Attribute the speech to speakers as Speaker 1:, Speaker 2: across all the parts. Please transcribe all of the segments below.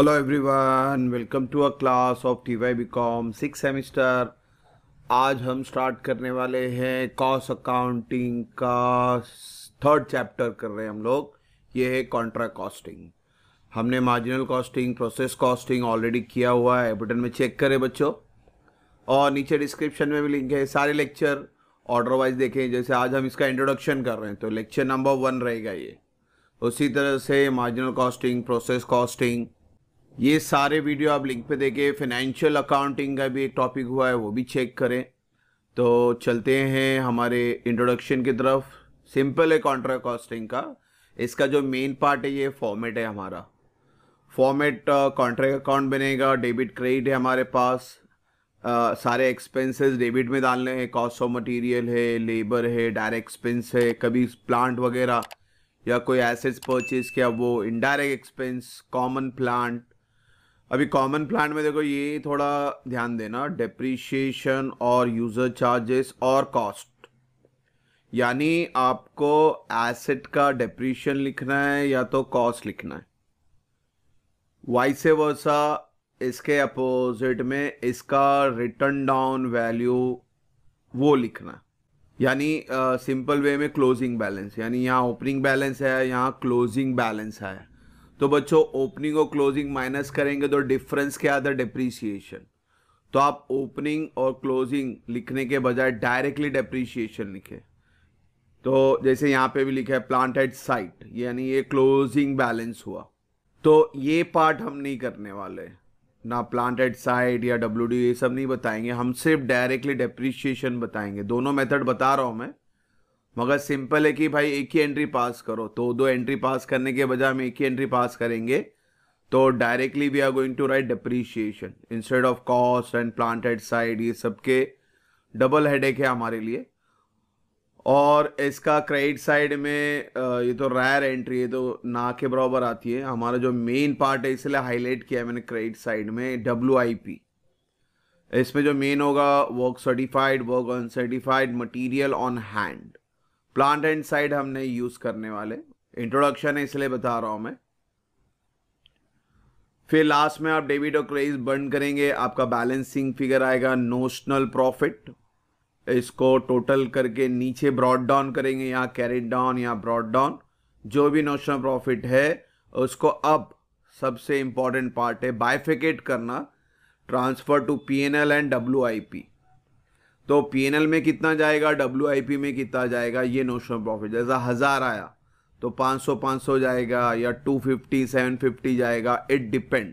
Speaker 1: hello welcome to a class of T Y B com six semester आज हम start करने वाले हैं कॉस्ट अकाउंटिंग का थर्ड चैप्टर कर रहे हैं हम लोग ये है कॉन्ट्रैक्ट कॉस्टिंग हमने marginal costing process costing already किया हुआ है बटन में चेक करें बच्चों और नीचे डिस्क्रिप्शन में भी लिंक है सारे लेक्चर ऑर्डर वाइज देखें जैसे आज हम इसका इंट्रोडक्शन कर रहे हैं तो लेक्चर नंबर वन रहेगा ये उसी तरह से मार्जिनल कॉस्टिंग प्रोसेस कॉस्टिंग ये सारे वीडियो आप लिंक पे देखें फाइनेंशियल अकाउंटिंग का भी एक टॉपिक हुआ है वो भी चेक करें तो चलते हैं हमारे इंट्रोडक्शन की तरफ सिंपल है कॉन्ट्रैक्ट कॉस्टिंग का इसका जो मेन पार्ट है ये फॉर्मेट है हमारा फॉर्मेट कॉन्ट्रैक्ट अकाउंट बनेगा डेबिट क्रेडिट है हमारे पास Uh, सारे एक्सपेंसेस डेबिट में डालने हैं कॉस्ट ऑफ मटेरियल है लेबर है डायरेक्ट एक्सपेंस है कभी प्लांट वगैरह या कोई एसेट्स परचेज किया वो इनडायरेक्ट एक्सपेंस कॉमन प्लांट अभी कॉमन प्लान में देखो ये थोड़ा ध्यान देना डेप्रीशिएशन और यूज़र चार्जेस और कॉस्ट यानी आपको एसेट का डेप्रीशिएशन लिखना है या तो कॉस्ट लिखना है वाइसे वर्सा इसके अपोजिट में इसका रिटर्न डाउन वैल्यू वो लिखना यानी सिंपल वे में क्लोजिंग बैलेंस यानी यहाँ ओपनिंग बैलेंस है यहाँ क्लोजिंग बैलेंस है तो बच्चों ओपनिंग और क्लोजिंग माइनस करेंगे तो डिफरेंस क्या आता है डिप्रीसिएशन तो आप ओपनिंग और क्लोजिंग लिखने के बजाय डायरेक्टली डेप्रीसिएशन लिखे तो जैसे यहाँ पे भी लिखा है प्लांट एट साइट यानी ये क्लोजिंग बैलेंस हुआ तो ये पार्ट हम नहीं करने वाले ना प्लांट एट साइट या डब्ल्यू ये सब नहीं बताएंगे हम सिर्फ डायरेक्टली डेप्रीशिएशन बताएंगे दोनों मेथड बता रहा हूँ मैं मगर सिंपल है कि भाई एक ही एंट्री पास करो तो दो एंट्री पास करने के बजाय हम एक ही एंट्री पास करेंगे तो directly we are going to write depreciation instead of cost and planted side ये सबके डबल हेडेक है हमारे लिए और इसका क्रेडिट साइड में ये तो रायर एंट्री है तो ना के बराबर आती है हमारा जो मेन पार्ट है इसलिए हाईलाइट किया है मैंने क्रेडिट साइड में डब्ल्यू आई पी इसमें जो मेन होगा work certified work uncertified material on hand plant and side हम नहीं यूज करने वाले इंट्रोडक्शन है इसलिए बता रहा हूं मैं फिर लास्ट में आप डेबिट और क्रेडिट बर्न करेंगे आपका बैलेंसिंग फिगर आएगा नोशनल प्रॉफिट इसको टोटल करके नीचे ब्रॉड डाउन करेंगे या कैरिट डाउन या ब्रॉड डाउन जो भी नोशनल प्रॉफिट है उसको अब सबसे इंपॉर्टेंट पार्ट है बायफिकेट करना transfer to P N L and W I P तो पी में कितना जाएगा डब्ल्यू में कितना जाएगा ये नोशनल प्रॉफिट जैसा हज़ार आया तो 500 500 जाएगा या 250 750 जाएगा इट डिपेंड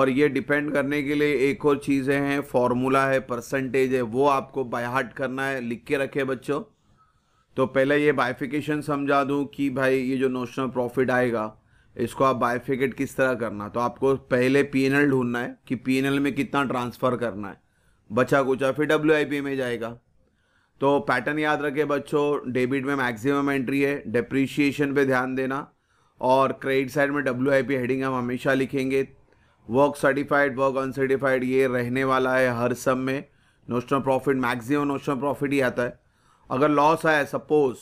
Speaker 1: और ये डिपेंड करने के लिए एक और चीज़ें हैं फॉर्मूला है परसेंटेज है वो आपको बायहाट करना है लिख के रखे बच्चों तो पहले ये बायफिकेशन समझा दूँ कि भाई ये जो नोशनल प्रॉफिट आएगा इसको आप बाइफिकेट किस तरह करना तो आपको पहले पी ढूंढना है कि पी में कितना ट्रांसफ़र करना है बचा कुचा फिर डब्ल्यू में जाएगा तो पैटर्न याद रखें बच्चों डेबिट में मैक्सिमम एंट्री है डिप्रिशिएशन पे ध्यान देना और क्रेडिट साइड में डब्ल्यू हेडिंग हम हमेशा लिखेंगे वर्क सर्टिफाइड वर्क अनसर्टिफाइड ये रहने वाला है हर सब में notional profit maximum notional profit ही आता है अगर लॉस आया सपोज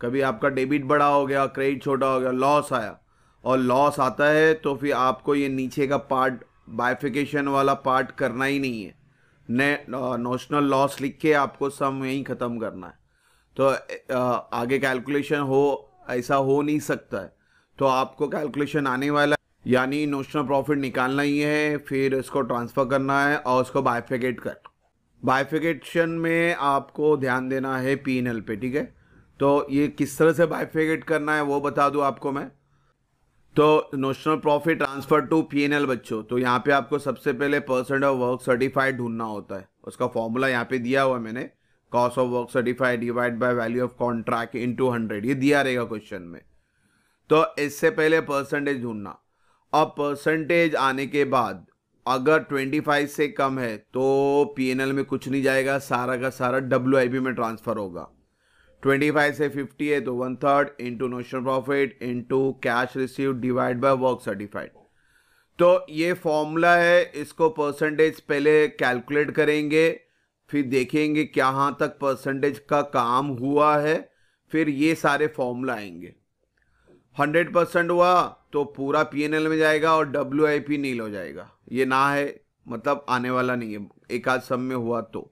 Speaker 1: कभी आपका डेबिट बड़ा हो गया क्रेडिट छोटा हो गया लॉस आया और लॉस आता है तो फिर आपको ये नीचे का पार्ट बाइफिकेशन वाला पार्ट करना ही नहीं है ने नोशनल लॉस लिख के आपको सम यहीं ख़त्म करना है तो आगे कैलकुलेशन हो ऐसा हो नहीं सकता है तो आपको कैलकुलेशन आने वाला यानी नोशनल प्रॉफिट निकालना ही है फिर इसको ट्रांसफ़र करना है और उसको बायफिकेट कर बायफिकेशन में आपको ध्यान देना है पी एन एल पे ठीक है तो ये किस तरह से बायफिकेट करना है वो बता दूँ आपको मैं तो notional profit transfer to PNL बच्चों तो यहाँ पे आपको सबसे पहले परसेंट ऑफ वर्क सर्टिफाइड ढूंढना होता है उसका फॉर्मूला यहाँ पे दिया हुआ है मैंने cost of work certified divide by value of contract into hundred ये दिया रहेगा क्वेश्चन में तो इससे पहले परसेंटेज ढूंढना अब परसेंटेज आने के बाद अगर फाइव से कम है तो एल में कुछ नहीं जाएगा सारा का सारा डब्ल्यू में ट्रांसफर होगा 25 से 50 है तो one third into notional profit into cash receive divide by work certified तो ये फॉर्मूला है इसको परसेंटेज पहले कैलकुलेट करेंगे फिर देखेंगे क्या हाँ तक परसेंटेज का काम हुआ है फिर ये सारे फॉर्मूला आएंगे 100 परसेंट हुआ तो पूरा पीएनएल में जाएगा और डब्ल्यू आई पी नील हो जाएगा ये ना है मतलब आने वाला नहीं है एक आध सम में हुआ तो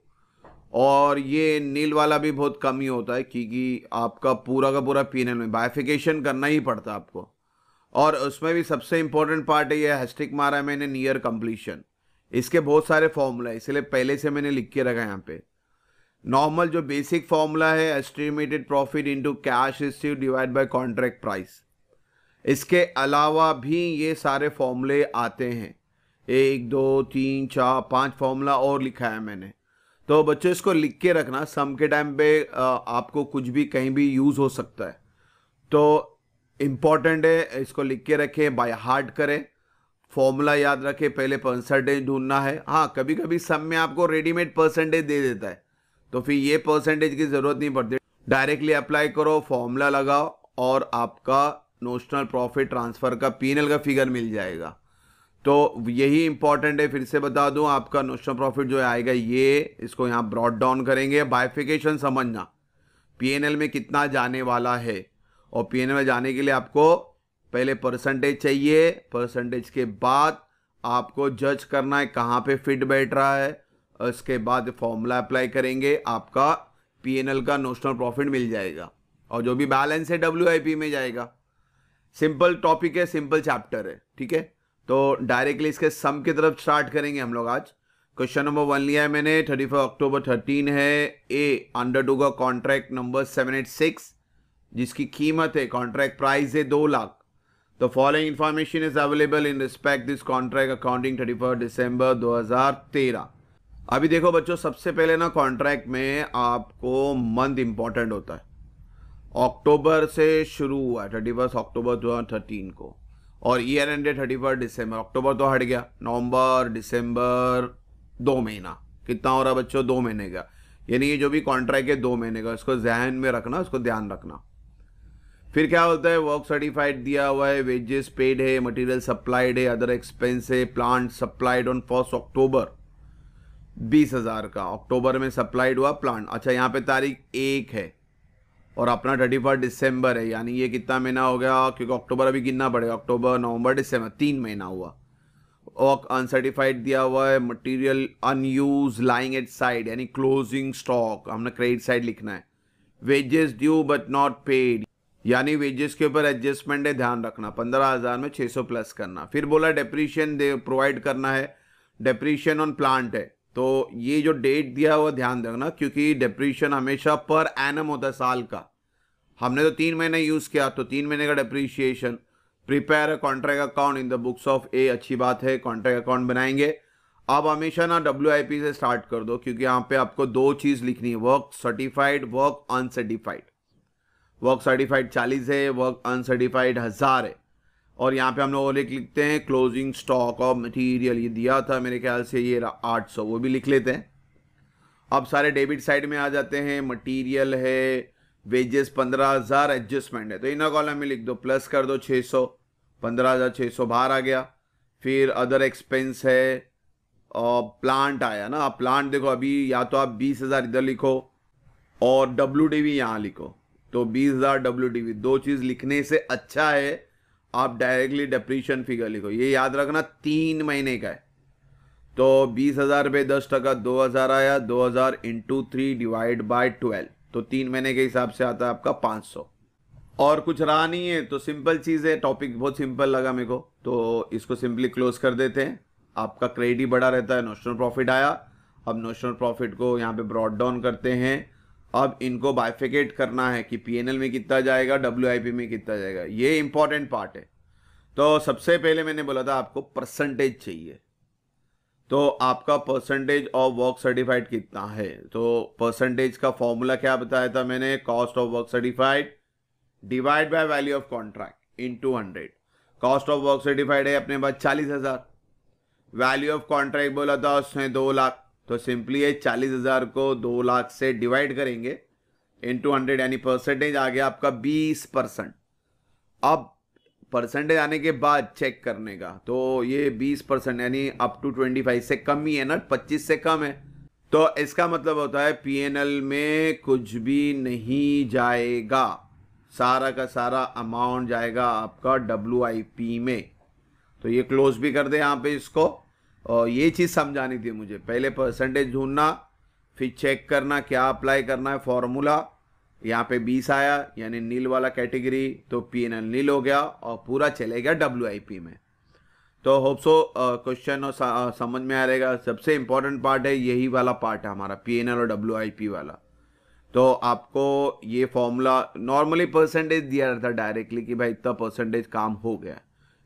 Speaker 1: और ये नील वाला भी बहुत कम ही होता है क्योंकि आपका पूरा का पूरा पी में बाइफिकेशन करना ही पड़ता है आपको और उसमें भी सबसे इंपॉर्टेंट पार्ट है ये हेस्टिक मारा है मैंने नियर कम्प्लीशन इसके बहुत सारे फॉर्मूला है इसलिए पहले से मैंने लिख के रखा है यहाँ पे नॉर्मल जो बेसिक फॉर्मूला है estimated profit into cash receive divide by contract price इसके अलावा भी ये सारे फॉर्मूले आते हैं एक दो तीन चार पांच फॉर्मूला और लिखा है मैंने तो बच्चों इसको लिख के रखना सम के टाइम पे आपको कुछ भी कहीं भी यूज़ हो सकता है तो इम्पॉर्टेंट है इसको लिख के रखें बाय हार्ट करें फॉर्मूला याद रखें पहले परसेंटेज ढूंढना है हाँ कभी कभी सम में आपको रेडीमेड परसेंटेज दे देता है तो फिर ये परसेंटेज की ज़रूरत नहीं पड़ती डायरेक्टली अप्लाई करो फॉर्मूला लगाओ और आपका नोशनल प्रॉफिट ट्रांसफ़र का पीएनएल का फिगर मिल जाएगा तो यही इंपॉर्टेंट है फिर से बता दूं आपका नोशनल प्रॉफिट जो आएगा ये इसको यहाँ ब्रॉड डाउन करेंगे बाइफिकेशन समझना पीएनएल में कितना जाने वाला है और पीएनएल में जाने के लिए आपको पहले परसेंटेज चाहिए परसेंटेज के बाद आपको जज करना है कहाँ पे फिट बैठ रहा है उसके बाद फॉर्मूला अप्लाई करेंगे आपका पीएनएल का नोशनल प्रॉफिट मिल जाएगा और जो भी बैलेंस है डब्ल्यू में जाएगा सिंपल टॉपिक है सिंपल चैप्टर है ठीक है तो डायरेक्टली इसके सम की तरफ स्टार्ट करेंगे हम लोग आज क्वेश्चन नंबर वन लिया है मैंने थर्टी फोर अक्टूबर थर्टीन है ए अंडर टू का contract number seven eight six जिसकी कीमत है कॉन्ट्रैक्ट प्राइस है दो lakh the following information is available in respect this contract accounting thirty four December दो हजार तेरह अभी देखो बच्चों सबसे पहले ना कॉन्ट्रैक्ट में आपको मंथ इंपॉर्टेंट होता है अक्टूबर से शुरू हुआ है थर्टी फर्स्ट अक्टूबर दो थर्टीन को और year end thirty first December October तो हट गया नवंबर दिसंबर दो महीना कितना हो रहा बच्चों दो महीने का यानी ये जो भी कॉन्ट्रैक्ट है दो महीने का उसको जहन में रखना उसको ध्यान रखना फिर क्या होता है वर्क सर्टिफाइड दिया हुआ है वेजेस पेड है मटेरियल सप्लाइड है अदर एक्सपेंस है plant supplied on first October बीस हज़ार का अक्टूबर में सप्लाइड हुआ प्लांट अच्छा यहाँ पे तारीख एक है और अपना थर्टी फर्स्ट दिसंबर है यानी ये कितना महीना हो गया क्योंकि अक्टूबर अभी गिनना पड़ेगा अक्टूबर नवंबर दिसंबर तीन महीना हुआ और अनसर्टिफाइड दिया हुआ है material unused lying at site यानी क्लोजिंग स्टॉक हमने क्रेडिट साइड लिखना है wages due but not paid यानी वेजेस के ऊपर एडजस्टमेंट है ध्यान रखना पंद्रह हज़ार में छह सौ प्लस करना फिर बोला डेप्रीशियन दे प्रोवाइड करना है डेप्रीशियन ऑन प्लांट है तो ये जो डेट दिया हुआ ध्यान रखना क्योंकि डिप्रीशन हमेशा पर एनम होता है साल का हमने तो तीन महीने यूज़ किया तो तीन महीने का depreciation prepare contract account in the books of A अच्छी बात है कॉन्ट्रैक्ट अकाउंट बनाएंगे आप हमेशा ना डब्ल्यू से स्टार्ट कर दो क्योंकि यहाँ पे आपको दो चीज़ लिखनी है work certified work uncertified work certified चालीस है वर्क अनसर्टिफाइड हज़ार है और यहाँ पे हम लोग और लिखते हैं क्लोजिंग स्टॉक ऑफ मटीरियल ये दिया था मेरे ख्याल से ये आठ सौ वो भी लिख लेते हैं अब सारे डेबिट साइड में आ जाते हैं मटीरियल है वेजेस पंद्रह हज़ार एडजस्टमेंट है तो इन कॉलम में लिख दो प्लस कर दो छः सौ पंद्रह हज़ार छः सौ बाहर आ गया फिर अदर एक्सपेंस है और प्लांट आया ना प्लांट देखो अभी या तो आप बीस हज़ार इधर लिखो और डब्ल्यू डी वी यहाँ लिखो तो बीस हज़ार डी वी दो चीज़ लिखने से अच्छा है आप डायरेक्टली डिप्रीशन फिगर लिखो ये याद रखना तीन महीने का है तो बीस हज़ार पे दस टका दो हज़ार आया दो हज़ार into three divide by twelve तो तीन महीने के हिसाब से आता है आपका पांच सौ और कुछ रहा नहीं है तो सिंपल चीज़ है टॉपिक बहुत सिंपल लगा मेरे को तो इसको सिंपली क्लोज कर देते हैं आपका क्रेडिट ही बड़ा रहता है नोशनल प्रॉफिट आया अब नोशनल प्रॉफिट को यहाँ पे ब्रॉड डाउन करते हैं अब इनको बाइफिकेट करना है कि पीएनएल में कितना जाएगा डब्ल्यू में कितना जाएगा ये इंपॉर्टेंट पार्ट है तो सबसे पहले मैंने बोला था आपको परसेंटेज चाहिए तो आपका परसेंटेज ऑफ वर्क सर्टिफाइड कितना है तो परसेंटेज का फॉर्मूला क्या बताया था मैंने cost of work certified divide by value of contract into hundred cost of work certified है अपने पास चालीस हजार वैल्यू ऑफ कॉन्ट्रैक्ट बोला था उसने दो लाख तो सिंपली ये चालीस हज़ार को दो लाख से डिवाइड करेंगे इन टू हंड्रेड यानी परसेंटेज आ गया आपका बीस परसेंट अब परसेंटेज आने के बाद चेक करने का तो ये बीस परसेंट यानी अप टू ट्वेंटी फाइव से कम ही है ना पच्चीस से कम है तो इसका मतलब होता है पी में कुछ भी नहीं जाएगा सारा का सारा अमाउंट जाएगा आपका डब्ल्यू में तो ये क्लोज भी कर दे यहाँ पे इसको और ये चीज़ समझानी थी मुझे पहले परसेंटेज ढूंढना फिर चेक करना क्या अप्लाई करना है फॉर्मूला यहाँ पे बीस आया यानी नील वाला कैटेगरी तो पी एन एल नील हो गया और पूरा चले गया डब्ल्यू आई पी में तो होप सो क्वेश्चन और समझ में आ रहेगा सबसे इम्पोर्टेंट पार्ट है यही वाला पार्ट है हमारा पी एन एल और डब्ल्यू आई पी वाला तो आपको ये फॉर्मूला नॉर्मली परसेंटेज दिया रहता डायरेक्टली कि भाई इतना परसेंटेज काम हो गया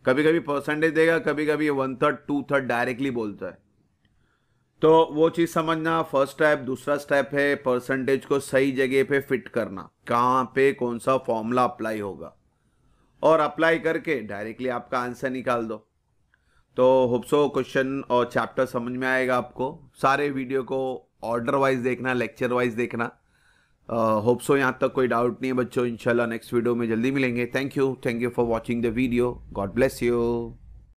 Speaker 1: कभी कभी परसेंटेज देगा कभी कभी one third two third directly बोलता है तो वो चीज समझना फर्स्ट स्टेप दूसरा स्टेप है परसेंटेज को सही जगह पे फिट करना कहाँ पे कौन सा फॉर्मूला अप्लाई होगा और अप्लाई करके डायरेक्टली आपका आंसर निकाल दो तो होप्सो क्वेश्चन और चैप्टर समझ में आएगा आपको सारे वीडियो को ऑर्डर वाइज देखना लेक्चर वाइज देखना होप uh, सो यहाँ तक कोई डाउट नहीं है बच्चों इंशाल्लाह नेक्स्ट वीडियो में जल्दी मिलेंगे thank you thank you for watching the video God bless you